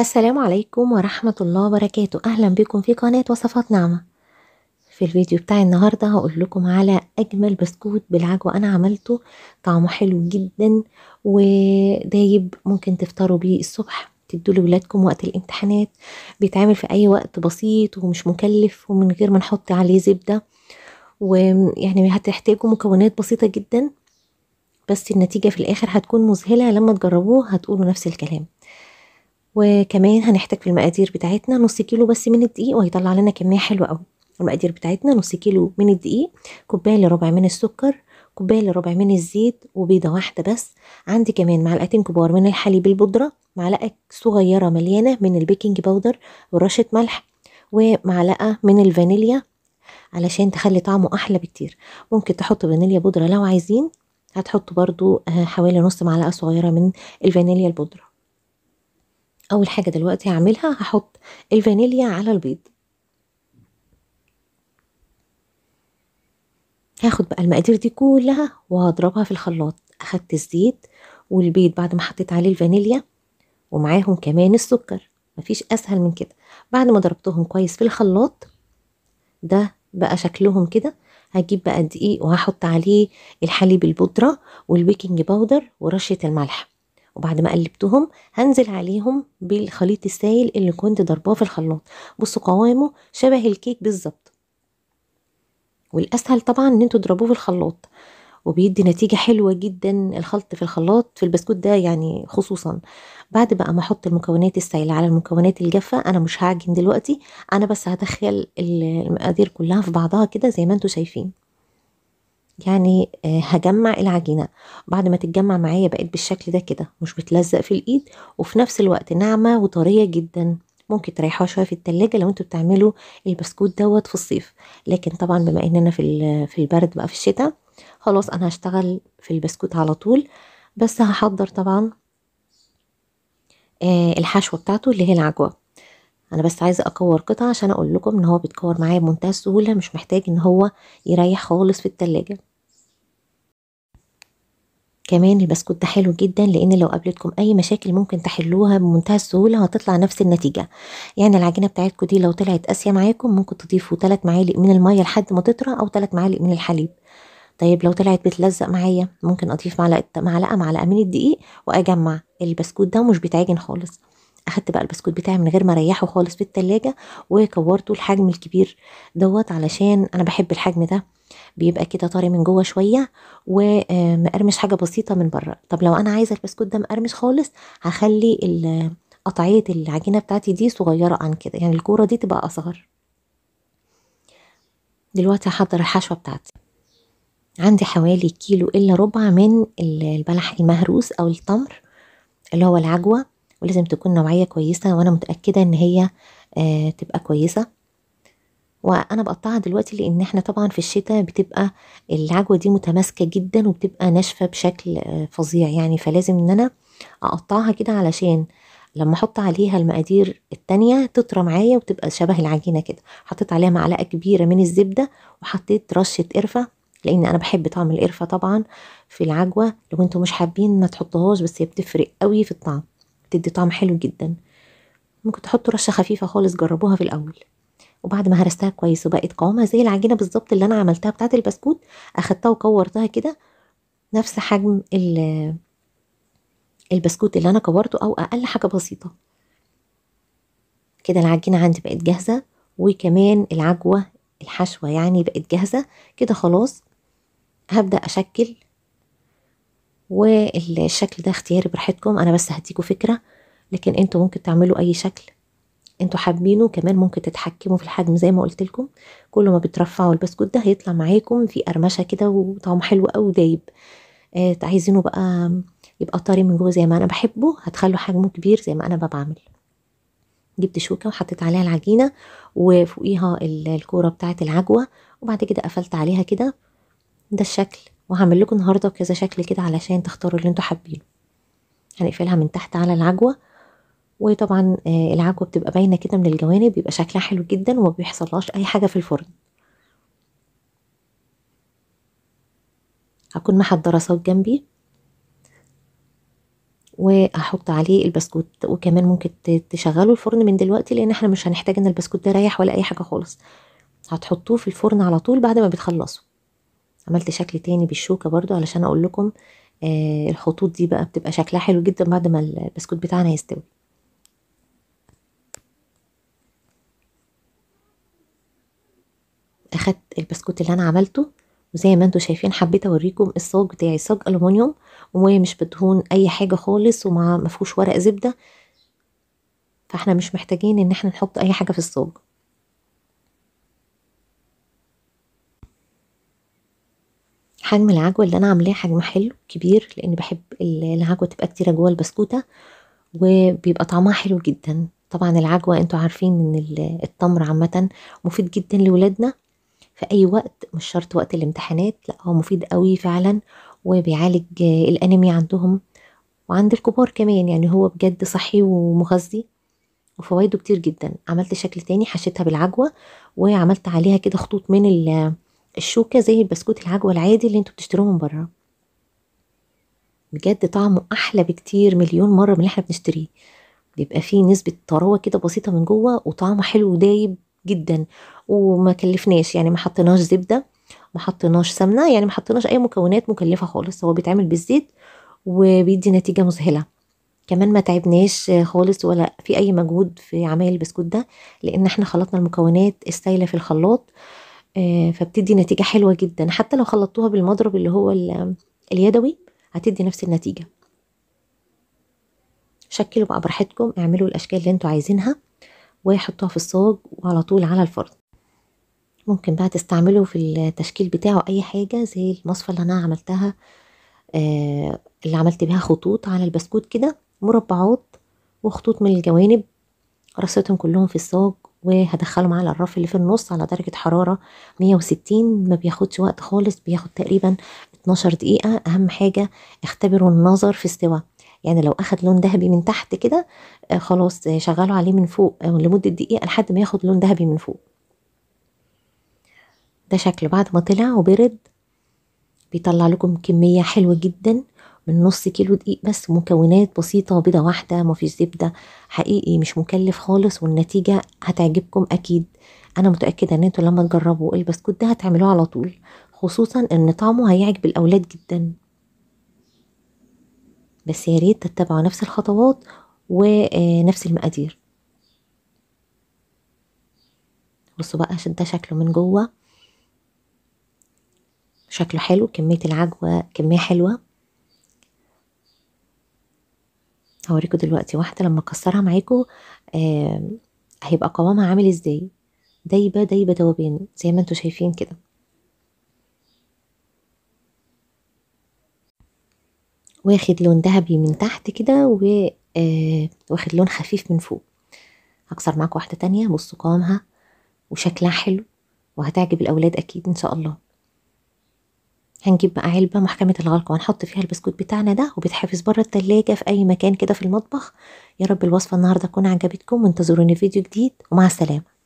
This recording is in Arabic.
السلام عليكم ورحمة الله وبركاته أهلا بكم في قناة وصفات نعمة في الفيديو بتاع النهاردة هقول لكم على أجمل بسكوت بالعجوة أنا عملته طعمه حلو جدا ودايب ممكن تفطروا بيه الصبح تدوا لولادكم وقت الامتحانات بيتعمل في أي وقت بسيط ومش مكلف ومن غير ما نحط عليه زبدة ويعني هتحتاجوا مكونات بسيطة جدا بس النتيجة في الآخر هتكون مذهلة لما تجربوه هتقولوا نفس الكلام وكمان هنحتاج في المقادير بتاعتنا نص كيلو بس من الدقيق وهيطلع لنا كميه حلوه قوي المقادير بتاعتنا نص كيلو من الدقيق كوبايه لربع من السكر كوبايه لربع من الزيت وبيضه واحده بس عندي كمان معلقتين كبار من الحليب البودره معلقه صغيره مليانه من البيكنج باودر ورشه ملح ومعلقه من الفانيليا علشان تخلي طعمه احلى بكتير ممكن تحط فانيليا بودره لو عايزين هتحط برضو آه، حوالي نص معلقه صغيره من الفانيليا البودره أول حاجة دلوقتي هعملها هحط الفانيليا على البيض هاخد بقى المقادير دي كلها وهضربها في الخلاط أخدت الزيت والبيض بعد ما حطيت عليه الفانيليا ومعاهم كمان السكر مفيش أسهل من كده بعد ما ضربتهم كويس في الخلاط ده بقى شكلهم كده هجيب بقى الدقيق وهحط عليه الحليب البودرة والبيكنج باودر ورشة الملح وبعد ما قلبتهم هنزل عليهم بالخليط السائل اللي كنت ضرباه في الخلاط بصوا قوامه شبه الكيك بالظبط والاسهل طبعا ان انتوا تضربوه في الخلاط وبيدي نتيجه حلوه جدا الخلط في الخلاط في البسكوت ده يعني خصوصا بعد بقى ما احط المكونات السائله على المكونات الجافه انا مش هعجن دلوقتي انا بس هدخل المقادير كلها في بعضها كده زي ما انتوا شايفين يعني آه، هجمع العجينة بعد ما تتجمع معايا بقيت بالشكل ده كده مش بتلزق في الايد وفي نفس الوقت ناعمة وطرية جدا ممكن تريحوها شويه في التلاجة لو انتوا بتعملوا البسكوت دوت في الصيف لكن طبعا بما اننا في في البرد بقى في الشتاء خلاص انا هشتغل في البسكوت على طول بس هحضر طبعا آه، الحشوه بتاعته اللي هي العجوه انا بس عايزه اكور قطعه عشان اقول لكم ان هو بيتكور معايا بمنتهى السهوله مش محتاج ان هو يريح خالص في التلاجة كمان البسكوت ده حلو جدا لان لو قابلتكم اي مشاكل ممكن تحلوها بمنتهى السهوله هتطلع نفس النتيجه يعني العجينه بتاعتكم دي لو طلعت قاسيه معاكم ممكن تضيفوا 3 معالق من الميه لحد ما تطرى او 3 معالق من الحليب طيب لو طلعت بتلزق معايا ممكن اضيف معلقه معلقه معلقه من الدقيق واجمع البسكوت ده مش بيتعجن خالص اخدت بقى البسكوت بتاعي من غير ما اريحه خالص في التلاجة وكورته الحجم الكبير دوت علشان انا بحب الحجم ده بيبقى كده طري من جوه شويه ومقرمش آه، حاجه بسيطه من بره طب لو انا عايزه البسكوت ده مقرمش خالص هخلي قطعيه العجينه بتاعتي دي صغيره عن كده يعني الكوره دي تبقى اصغر دلوقتي هحضر الحشوه بتاعتي عندي حوالي كيلو الا ربع من البلح المهروس او التمر اللي هو العجوه ولازم تكون نوعية كويسة وأنا متأكدة إن هي آه تبقى كويسة وأنا بقطعها دلوقتي لأن احنا طبعا في الشتاء بتبقى العجوة دي متماسكة جدا وبتبقى ناشفة بشكل آه، فظيع يعني فلازم إن أنا أقطعها كده علشان لما احط عليها المقادير التانية تطرى معايا وتبقى شبه العجينة كده حطيت عليها معلقة كبيرة من الزبدة وحطيت رشة قرفة لان انا بحب طعم القرفة طبعا في العجوة لو انتوا مش حابين ما تحطوهاش بس هي بتفرق قوي في الطعم بتدي طعم حلو جدا ممكن تحطوا رشه خفيفه خالص جربوها في الاول وبعد ما هرستها كويس وبقت قوامها زي العجينه بالظبط اللي انا عملتها بتاعه البسكوت اخدتها وكورتها كده نفس حجم البسكوت اللي انا كورته او اقل حاجه بسيطه كده العجينه عندي بقت جاهزه وكمان العجوه الحشوه يعني بقت جاهزه كده خلاص هبدا اشكل والشكل ده اختياري براحتكم انا بس هديكوا فكره لكن انتوا ممكن تعملوا اي شكل انتوا حابينه كمان ممكن تتحكموا في الحجم زي ما قلت لكم كل ما بترفعوا البسكوت ده هيطلع معاكم في قرمشه كده وطعمه حلو قوي ودايب آه عايزينه بقى يبقى طري من جوه زي ما انا بحبه هتخلوا حجمه كبير زي ما انا بعمل جبت شوكه وحطيت عليها العجينه وفوقيها الكوره بتاعه العجوه وبعد كده قفلت عليها كده ده الشكل وهعمل لكم النهارده كذا شكل كده علشان تختاروا اللي انتوا حابينه هنقفلها من تحت على العجوه وطبعا آه، العجوه بتبقى باينه كده من الجوانب بيبقى شكلها حلو جدا وما بيحصلهاش اي حاجه في الفرن هكون محضره صوت جنبي وهحط عليه البسكوت وكمان ممكن تشغلوا الفرن من دلوقتي لان احنا مش هنحتاج ان البسكوت ده رايح ولا اي حاجه خالص هتحطوه في الفرن على طول بعد ما بتخلصوا عملت شكل تاني بالشوكة برضو علشان اقول لكم آه الخطوط دي بقى بتبقى شكلها حلو جدا بعد ما البسكوت بتاعنا يستوي اخدت البسكوت اللي انا عملته وزي ما انتم شايفين حبيت اوريكم الصاج بتاعي صاج الومنيوم وميه مش بدهون اي حاجه خالص وما مفهوش ورق زبده فاحنا مش محتاجين ان احنا نحط اي حاجه في الصاج حجم العجوه اللي انا عاملاه حجم حلو كبير لان بحب العجوه تبقى كتيره جوه البسكوته وبيبقى طعمها حلو جدا طبعا العجوه انتوا عارفين ان التمر عامه مفيد جدا لولادنا في اي وقت مش شرط وقت الامتحانات لا هو مفيد قوي فعلا وبيعالج الانيميا عندهم وعند الكبار كمان يعني هو بجد صحي ومغذي وفوائده كتير جدا عملت شكل تاني حشيتها بالعجوه وعملت عليها كده خطوط من الشوكه زي البسكوت العجوه العادي اللي انتوا بتشتروه من بره بجد طعمه احلى بكتير مليون مره من اللي احنا بنشتريه بيبقى فيه نسبه طراوه كده بسيطه من جوه وطعمه حلو ودايب جدا وما كلفناش يعني ما حطيناش زبده ما حطيناش سمنه يعني ما حطيناش اي مكونات مكلفه خالص هو بيتعمل بالزيت وبيدي نتيجه مذهله كمان ما تعبناش خالص ولا في اي مجهود في عمل البسكوت ده لان احنا خلطنا المكونات السايله في الخلاط آه، فبتدي نتيجة حلوة جدا حتى لو خلطتوها بالمضرب اللي هو اليدوي هتدي نفس النتيجة شكلوا بقى براحتكم اعملوا الاشكال اللي انتوا عايزينها وحطوها في الصاج وعلى طول على الفرن ممكن بقى تستعملوا في التشكيل بتاعه اي حاجة زي المصفى اللي انا عملتها آه، اللي عملت بيها خطوط على البسكوت كده مربعات وخطوط من الجوانب رصيتهم كلهم في الصاج وهدخلهم على الرف اللي في النص على درجة حرارة 160 ما بياخدش وقت خالص بياخد تقريبا 12 دقيقة أهم حاجة اختبروا النظر في استوى يعني لو أخد لون ذهبي من تحت كده آه، خلاص آه، شغلوا عليه من فوق آه، لمدة دقيقة لحد ما ياخد لون ذهبي من فوق ده شكله بعد ما طلع وبرد بيطلع لكم كمية حلوة جدا من نص كيلو دقيق بس مكونات بسيطة بيضة واحدة مفيش زبدة حقيقي مش مكلف خالص والنتيجة هتعجبكم أكيد أنا متأكدة إن انتوا لما تجربوا البسكوت ده هتعملوه على طول خصوصا إن طعمه هيعجب الأولاد جدا بس يا ريت تتبعوا نفس الخطوات ونفس آه، المقادير بصوا بقى عشان ده شكله من جوه شكله حلو كمية العجوة كمية حلوة هوريكوا هوريكم دلوقتي واحدة لما اكسرها معاكم آه هيبقى قوامها عامل ازاي دايبة دايبة دوبين زي ما انتوا شايفين كده واخد لون ذهبي من تحت كده و آه واخد لون خفيف من فوق هكسر معاكم واحدة تانية بصوا قوامها وشكلها حلو وهتعجب الأولاد أكيد إن شاء الله هنجيب بقى علبة محكمة الغلق وهنحط فيها البسكوت بتاعنا ده وبيتحفظ بره التلاجة في أي مكان كده في المطبخ يا رب الوصفة النهاردة تكون عجبتكم وانتظروني فيديو جديد ومع السلامة